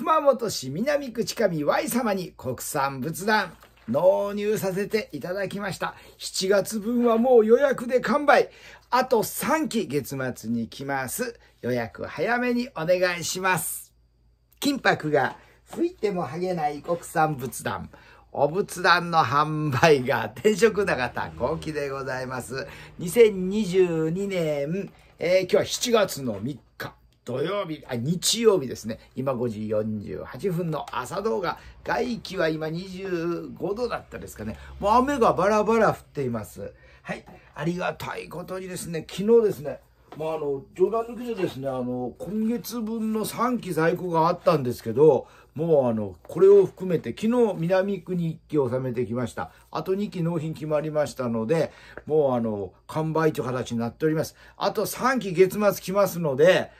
熊本市南区近見 Y 様に国産仏壇納入させていただきました。7月分はもう予約で完売。あと3期月末に来ます。予約早めにお願いします。金箔が吹いても剥げない国産仏壇。お仏壇の販売が転職長田後期でございます。2022年、えー、今日は7月の3日。土曜日、あ、日曜日ですね。今5時48分の朝動画。外気は今25度だったですかね。もう雨がバラバラ降っています。はい。ありがたいことにですね、昨日ですね、まあ、あの、冗談抜きでですね、あの、今月分の3期在庫があったんですけど、もうあの、これを含めて、昨日南区に1期納めてきました。あと2期納品決まりましたので、もうあの、完売という形になっております。あと3期月末来ますので、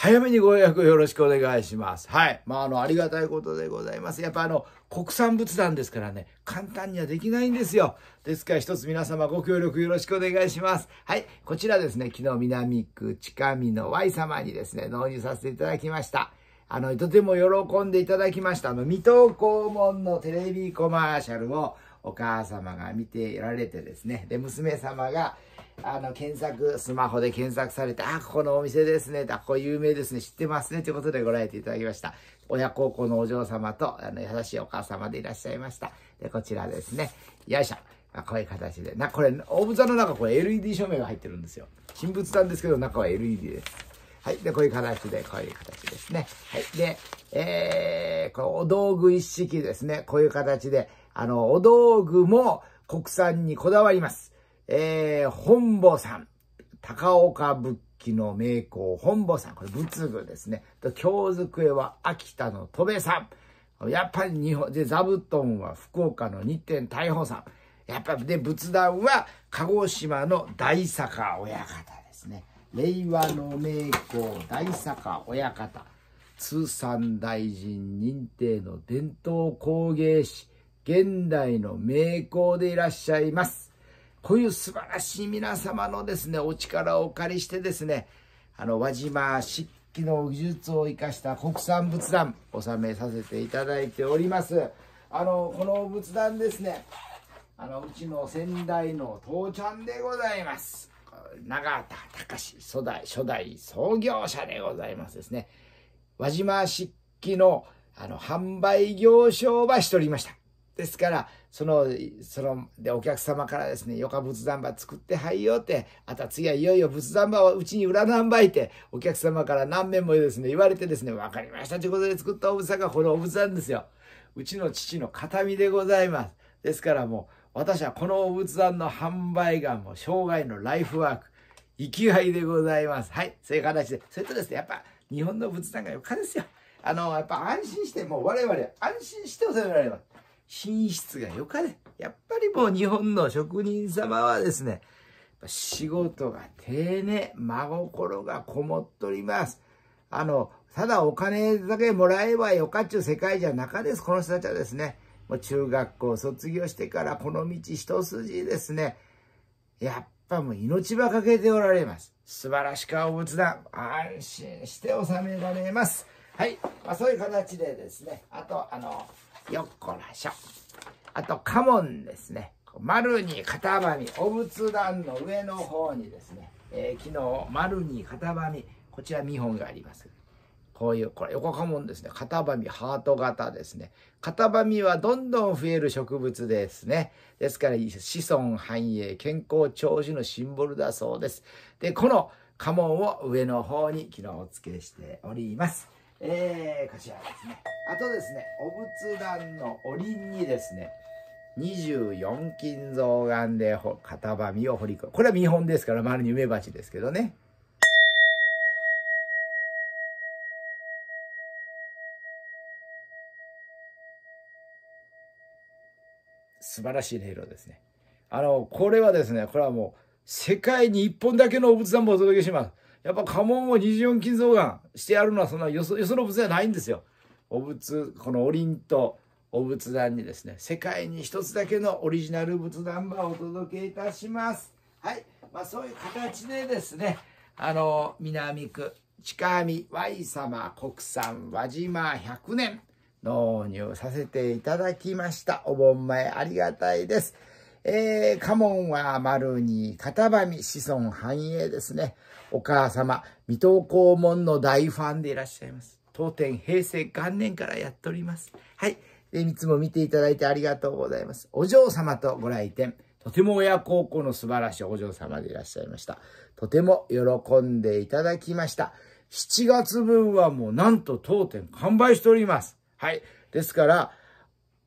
早めにご予約よろしくお願いします。はい。まあ、あの、ありがたいことでございます。やっぱあの、国産仏壇ですからね、簡単にはできないんですよ。ですから一つ皆様ご協力よろしくお願いします。はい。こちらですね、昨日南区近見の Y 様にですね、納入させていただきました。あの、とても喜んでいただきました。あの、水戸黄門のテレビコマーシャルをお母様が見てられてですね、で、娘様が、あの、検索、スマホで検索されて、あ、ここのお店ですね、あ、ここ有名ですね、知ってますね、ということでご覧いただきました。親孝行のお嬢様と、あの、優しいお母様でいらっしゃいました。で、こちらですね。よいしょ。まあ、こういう形で。な、これ、大仏座の中、これ LED 照明が入ってるんですよ。新仏なんですけど、中は LED です。はい。で、こういう形で、こういう形ですね。はい。で、えー、このお道具一式ですね。こういう形で、あの、お道具も国産にこだわります。えー、本坊さん。高岡仏器の名工、本坊さん。これ仏具ですね。と、京机は秋田の戸部さん。やっぱり日本、で、座布団は福岡の日天大宝さん。やっぱり、で、仏壇は鹿児島の大坂親方ですね。令和の名工、大坂親方。通産大臣認定の伝統工芸士、現代の名工でいらっしゃいます。こういう素晴らしい皆様のですね、お力をお借りしてですね、あの、輪島漆器の技術を生かした国産仏壇、納めさせていただいております。あの、この仏壇ですね、あの、うちの先代の父ちゃんでございます。長田隆史、初代、初代創業者でございますですね。輪島漆器の、あの、販売業者はしておりました。ですから、その、その、で、お客様からですね、よか仏壇場作ってはいよって、あとは次はいよいよ仏壇場をうちに裏なんばいて、お客様から何面もですね、言われてですね、わかりましたということで作ったお仏壇がこのお仏壇ですよ。うちの父の形見でございます。ですからもう、私はこのお仏壇の販売がもう生涯のライフワーク、生きがいでございます。はい、そういう形で。それとですね、やっぱ日本の仏壇が余かですよ。あの、やっぱ安心して、もう我々安心してお世話になります。品質が良かれ。やっぱりもう日本の職人様はですね、仕事が丁寧、真心がこもっとります。あの、ただお金だけもらえばよかっちゅう世界じゃなかです。この人たちはですね、もう中学校卒業してからこの道一筋ですね、やっぱもう命ばかけておられます。素晴らしかお仏壇、安心して納められます。はい、まあ、そういう形でですね、あと、あの、よっこらしょ。あと、家紋ですね。丸に型紙、お仏壇の上の方にですね、えー、昨日、丸に型紙、こちら見本があります。こういう、これ横家紋ですね。型紙、ハート型ですね。型紙はどんどん増える植物ですね。ですから、子孫繁栄、健康長寿のシンボルだそうです。で、この家紋を上の方に昨日お付けしております。えー、こちらですね。あとですね、お仏壇のおりんにですね、24金象眼で型紙を彫り込む。これは見本ですから、丸に梅鉢ですけどね。素晴らしい音色ですね。あの、これはですね、これはもう、世界に一本だけのお仏壇もお届けします。やっぱ家紋を24金像がしてやるのはそんなよそよその仏じゃないんですよ。お仏、このおりんとお仏壇にですね、世界に一つだけのオリジナル仏壇場をお届けいたします。はい。まあそういう形でですね、あの、南区、近見 Y 様国産輪島100年納入させていただきました。お盆前ありがたいです。えー、家紋は丸に、型紙、子孫繁栄ですね。お母様、水戸黄門の大ファンでいらっしゃいます。当店平成元年からやっております。はい。で、いつも見ていただいてありがとうございます。お嬢様とご来店。とても親孝行の素晴らしいお嬢様でいらっしゃいました。とても喜んでいただきました。7月分はもうなんと当店完売しております。はい。ですから、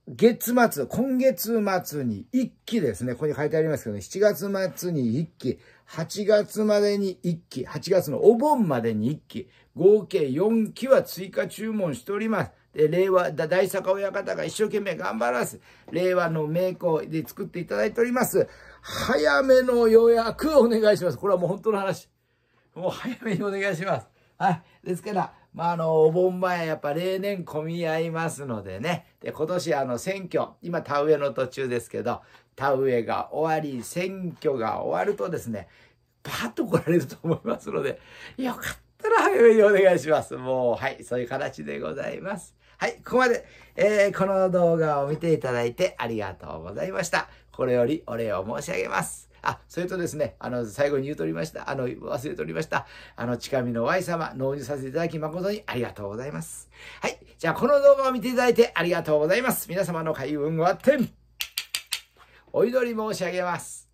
月末、今月末に1期ですね。ここに書いてありますけどね、7月末に1期、8月までに1期、8月のお盆までに1期、合計4期は追加注文しております。で、令和、大阪親方が一生懸命頑張らす。令和の名工で作っていただいております。早めの予約お願いします。これはもう本当の話。もう早めにお願いします。はい。ですから、まあ、あの、お盆前、やっぱ例年混み合いますのでね。で、今年、あの、選挙、今、田植えの途中ですけど、田植えが終わり、選挙が終わるとですね、パッと来られると思いますので、よかったら早めにお願いします。もう、はい、そういう形でございます。はい、ここまで、えー、この動画を見ていただいてありがとうございました。これよりお礼を申し上げます。あ、それとですね、あの、最後に言うとりました。あの、忘れておりました。あの、近見の Y 様、納入させていただき誠にありがとうございます。はい。じゃあ、この動画を見ていただいてありがとうございます。皆様の開運をあって、お祈り申し上げます。